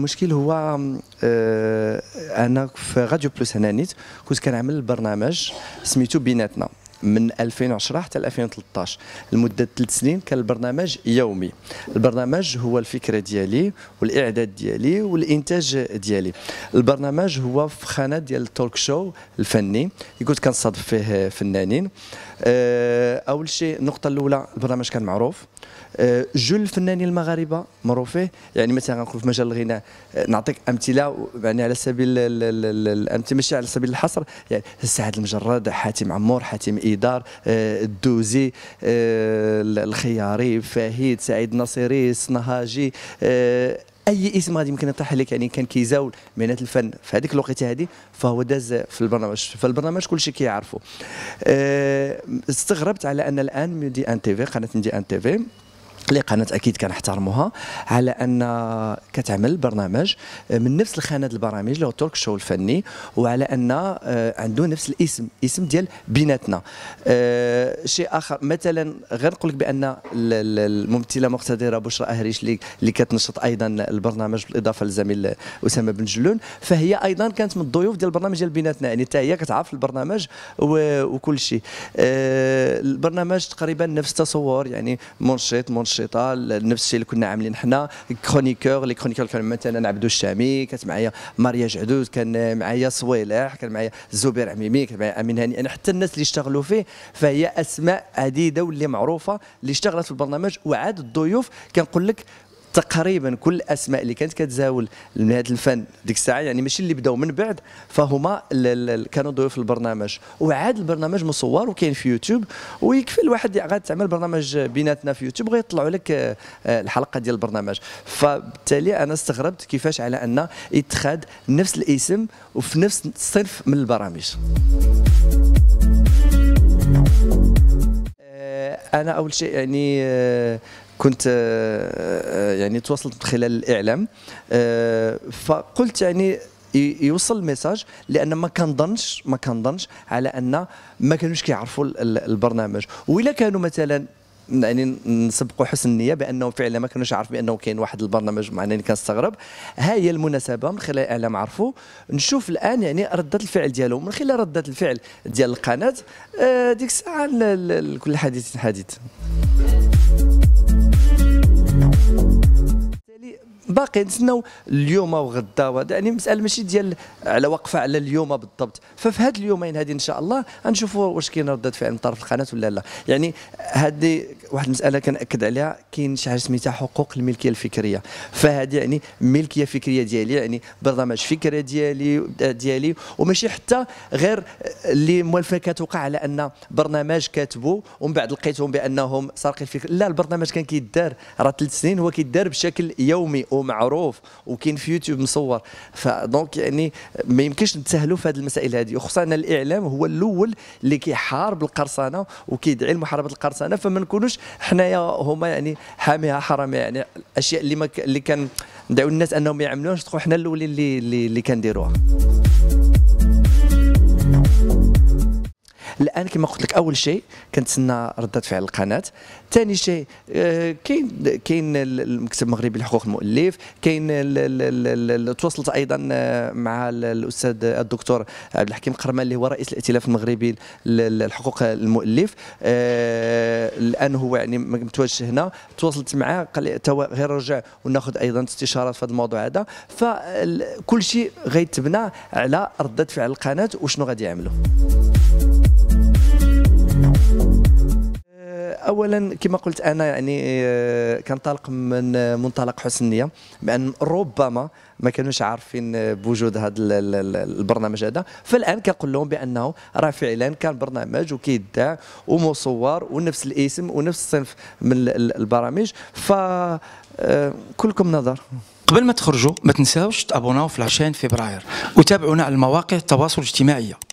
المشكل هو آه، انا في راديو بلوس هنا نيت كنت كنعمل برنامج سميتو بيناتنا من 2010 حتى 2013 لمده ثلاث سنين كان البرنامج يومي البرنامج هو الفكره ديالي والاعداد ديالي والانتاج ديالي البرنامج هو في خانه ديال التوك شو الفني كنت كنصادف فيه فنانين آه، اول شيء النقطه الاولى البرنامج كان معروف آه، جل الفنانين المغاربه مروا فيه يعني مثلا غنقول في مجال الغناء آه، نعطيك امثله يعني على سبيل الامثله ماشي على سبيل الحصر يعني سعد المجرد حاتم عمور حاتم ايدار آه، الدوزي الخياري فهيد سعيد النصيري الصنهاجي اي اسم غادي يمكن يطيح لك يعني كان كيزاول مهنه الفن في هذيك الوقيته هذه فهو داز في البرنامج فالبرنامج كل شيء كيعرفوا استغربت على ان الان ميدي ان تي في قناه ميدي ان تي في تقليق قناة اكيد كنحترموها على ان كتعمل برنامج من نفس الخانه البرامج اللي هو التوك شو الفني وعلى ان آه، عنده نفس الاسم اسم ديال بيناتنا آه، شيء اخر مثلا غير نقول لك بان الممثله مقتدره بشرى اهريش اللي كتنشط ايضا البرنامج بالاضافه للزميل اسامه بن جلون فهي ايضا كانت من الضيوف ديال البرنامج ديال بيناتنا يعني حتى هي كتعرف البرنامج وكل شيء آه، البرنامج تقريبا نفس التصور يعني منشط منشط الانشطه نفس الشيء اللي كنا عاملين حنا كرونيكور لي كرونيكور كان مثلا عبدو الشامي كانت معايا ماريا جعدوز كان معايا صويلح كان معايا زبير عميمي كان معايا امين هاني انا حتى الناس اللي اشتغلوا فيه فهي اسماء عديده واللي معروفه اللي اشتغلت في البرنامج وعاد الضيوف كنقول لك تقريبا كل الاسماء اللي كانت كتزاول من هذا الفن ديك الساعه يعني ماشي اللي بداو من بعد فهما كانوا ضيوف البرنامج وعاد البرنامج مصور وكاين في يوتيوب ويكفي الواحد غادي تعمل برنامج بيناتنا في يوتيوب غيطلعوا لك آه، آه، الحلقه ديال البرنامج فبالتالي انا استغربت كيفاش على ان يتخاد نفس الاسم وفي نفس الصنف من البرامج آه، انا اول شيء يعني كنت آه، آه، يعني تواصلت من خلال الاعلام آه، فقلت يعني يوصل الميساج لان ما كنظنش ما كنظنش على ان ما كانوش كيعرفوا البرنامج والا كانوا مثلا يعني نسبقوا حسن النيه بانهم فعلا ما كانوش عارف بانه كاين واحد البرنامج معنا اللي كنستغرب ها هي المناسبه من خلال الاعلام عرفوا نشوف الان يعني رده الفعل ديالهم من خلال رده الفعل ديال القناه ديك الساعه كل حديث حديث باقي نتسناو اليوم وغدا وهذا يعني مساله ماشي ديال على وقفه على اليوم بالضبط ففي هاد اليومين هذه ان شاء الله غنشوفوا واش كاين رده فعل من طرف القناه ولا لا يعني هذه واحد المساله كناكد عليها كاين شي حاجه سميتها حقوق الملكيه الفكريه فهذه يعني ملكيه فكريه ديالي يعني برنامج فكره ديالي ديالي وماشي حتى غير اللي موالفه كتوقع على ان برنامج كاتبوا ومن بعد لقيتهم بانهم سارقين الفكر لا البرنامج كان كيدار راه ثلاث سنين هو كيدار بشكل يومي ومع معروف وكاين في يوتيوب مصور فدونك يعني ما يمكنش نتساهلوا في هذه المسائل هذه وخصوصا الاعلام هو الاول اللي كيحارب القرصنه وكيدعي لمحاربه القرصنه فما نكونوش حنايا هما يعني حاميها حراميها يعني الاشياء اللي ما اللي كان الناس انهم ما يعملوهاش تكون حنا الاولين اللي اللي كنديروها الان كما قلت لك اول شيء كنتسنى رده فعل القناه ثاني شيء آه، كاين كاين المكتب المغربي لحقوق المؤلف كاين تواصلت ايضا آه، مع الاستاذ الدكتور عبد الحكيم قرمان اللي هو رئيس الائتلاف المغربي لحقوق المؤلف الان آه، هو يعني متواجد هنا تواصلت معاه قال لي غير رجع وناخذ ايضا استشارات في هذا الموضوع هذا فكل شيء غيتبنى على رده فعل القناه وشنو غادي يعملوا اولا كما قلت انا يعني آه، كنطلق من منطلق حسن النيه بان ربما ما كانوش عارفين بوجود هذا البرنامج هذا فالان كنقول لهم بانه راه فعلا كان برنامج وكيدعى ومصور ونفس الاسم ونفس الصنف من البرامج ف آه، كلكم نظر قبل ما تخرجوا ما تنساوش تابوناو في لاشين فبراير وتابعونا على المواقع التواصل الاجتماعي